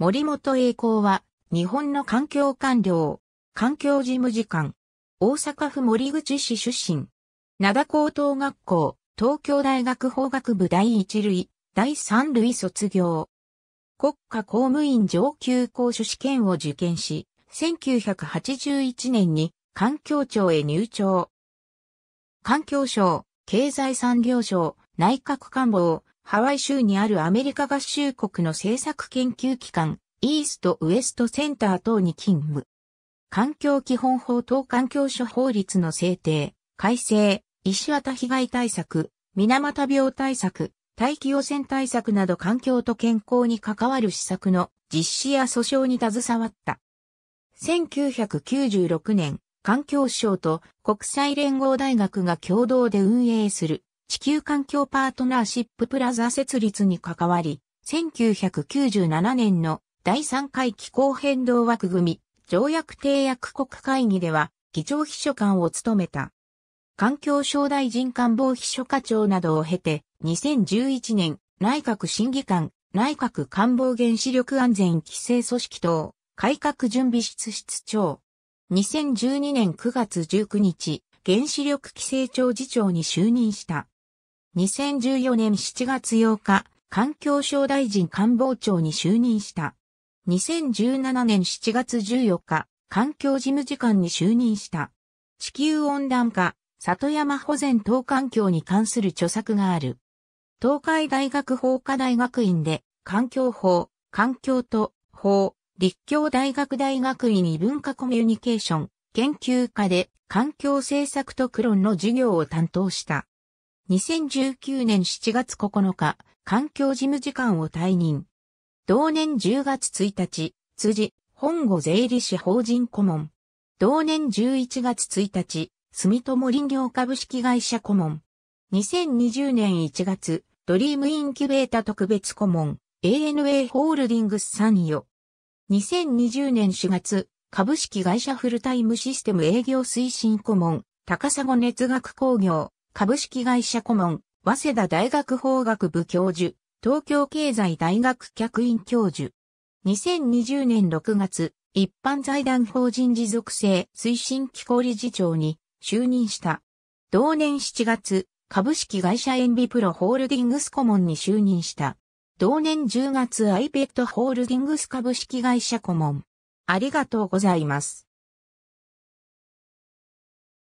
森本栄光は、日本の環境官僚、環境事務次官、大阪府森口市出身、灘高等学校、東京大学法学部第一類、第三類卒業。国家公務員上級講師試験を受験し、1981年に環境庁へ入庁。環境省、経済産業省、内閣官房、ハワイ州にあるアメリカ合衆国の政策研究機関、イーストウエストセンター等に勤務。環境基本法等環境諸法律の制定、改正、石綿被害対策、水俣病対策、大気汚染対策など環境と健康に関わる施策の実施や訴訟に携わった。1996年、環境省と国際連合大学が共同で運営する地球環境パートナーシッププラザ設立に関わり、1997年の第3回気候変動枠組条約締約国会議では議長秘書官を務めた。環境省大臣官房秘書課長などを経て、2011年内閣審議官、内閣官房原子力安全規制組織等、改革準備室室長。2012年9月19日、原子力規制庁次長に就任した。2014年7月8日、環境省大臣官房長に就任した。2017年7月14日、環境事務次官に就任した。地球温暖化、里山保全等環境に関する著作がある。東海大学法科大学院で、環境法、環境と法、立教大学大学院異文化コミュニケーション研究科で環境政策とクロンの授業を担当した。2019年7月9日、環境事務次官を退任。同年10月1日、辻、本郷税理士法人顧問。同年11月1日、住友林業株式会社顧問。2020年1月、ドリームインキュベータ特別顧問、ANA ホールディングス参与。2020年4月、株式会社フルタイムシステム営業推進顧問、高砂熱学工業。株式会社顧問、早稲田大学法学部教授、東京経済大学客員教授。2020年6月、一般財団法人持続性推進機構理事長に就任した。同年7月、株式会社エンビプロホールディングス顧問に就任した。同年10月 IPET ホールディングス株式会社顧問。ありがとうございます。